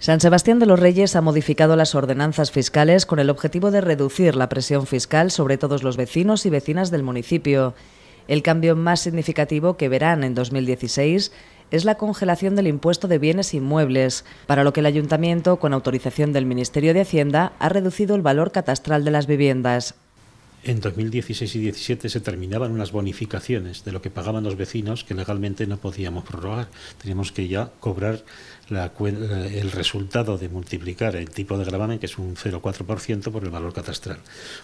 San Sebastián de los Reyes ha modificado las ordenanzas fiscales con el objetivo de reducir la presión fiscal sobre todos los vecinos y vecinas del municipio. El cambio más significativo que verán en 2016 es la congelación del impuesto de bienes inmuebles, para lo que el ayuntamiento, con autorización del Ministerio de Hacienda, ha reducido el valor catastral de las viviendas en 2016 y 2017 se terminaban unas bonificaciones de lo que pagaban los vecinos que legalmente no podíamos prorrogar. Teníamos que ya cobrar eh, el resultado de multiplicar el tipo de gravamen, que es un 0,4%, por el valor catastral.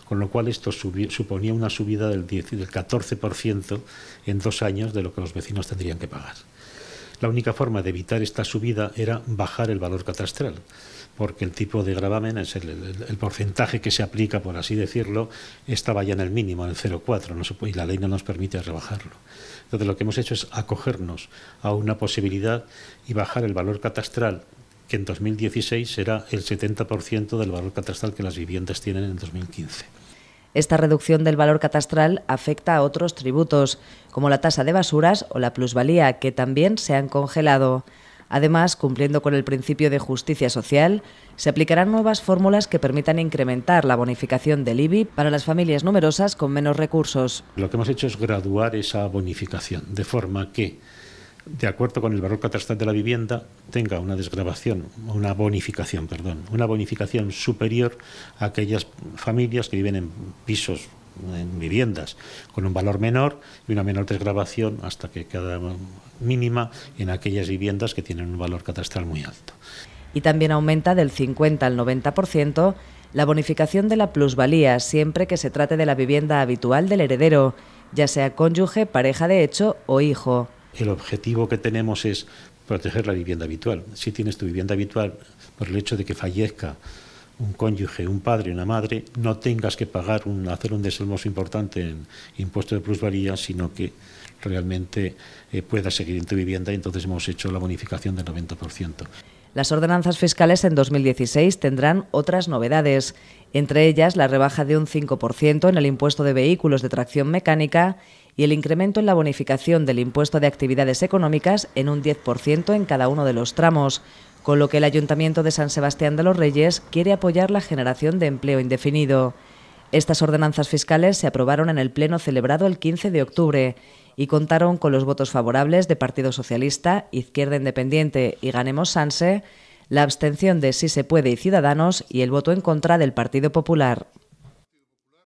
Con lo cual esto suponía una subida del, del 14% en dos años de lo que los vecinos tendrían que pagar. La única forma de evitar esta subida era bajar el valor catastral, porque el tipo de gravamen, es el, porcentaje que se aplica, por así decirlo, estaba ya en el mínimo, en el 0,4, y la ley no nos permite rebajarlo. Entonces lo que hemos hecho es acogernos a una posibilidad y bajar el valor catastral que en 2016 será el 70% del valor catastral que las viviendas tienen en 2015. Esta reducción del valor catastral afecta a otros tributos, como la tasa de basuras o la plusvalía, que también se han congelado. Además, cumpliendo con el principio de justicia social, se aplicarán nuevas fórmulas que permitan incrementar la bonificación del IBI para las familias numerosas con menos recursos. Lo que hemos hecho es graduar esa bonificación, de forma que de acuerdo con el valor catastral de la vivienda, tenga una desgravación, una bonificación, perdón, una bonificación superior a aquellas familias que viven en pisos en viviendas con un valor menor y una menor desgrabación hasta que queda mínima en aquellas viviendas que tienen un valor catastral muy alto. Y también aumenta del 50 al 90% la bonificación de la plusvalía siempre que se trate de la vivienda habitual del heredero, ya sea cónyuge, pareja de hecho o hijo el objetivo que tenemos es proteger la vivienda habitual. Si tienes tu vivienda habitual, por el hecho de que fallezca un cónyuge, un padre, una madre, no tengas que pagar un, hacer un desembolso importante en impuesto de plusvalía, sino que realmente eh, puedas seguir en tu vivienda entonces hemos hecho la bonificación del 90%. Las ordenanzas fiscales en 2016 tendrán otras novedades, entre ellas la rebaja de un 5% en el impuesto de vehículos de tracción mecánica y el incremento en la bonificación del impuesto de actividades económicas en un 10% en cada uno de los tramos, con lo que el Ayuntamiento de San Sebastián de los Reyes quiere apoyar la generación de empleo indefinido. Estas ordenanzas fiscales se aprobaron en el Pleno celebrado el 15 de octubre y contaron con los votos favorables de Partido Socialista, Izquierda Independiente y Ganemos Sanse, la abstención de Sí se puede y Ciudadanos y el voto en contra del Partido Popular.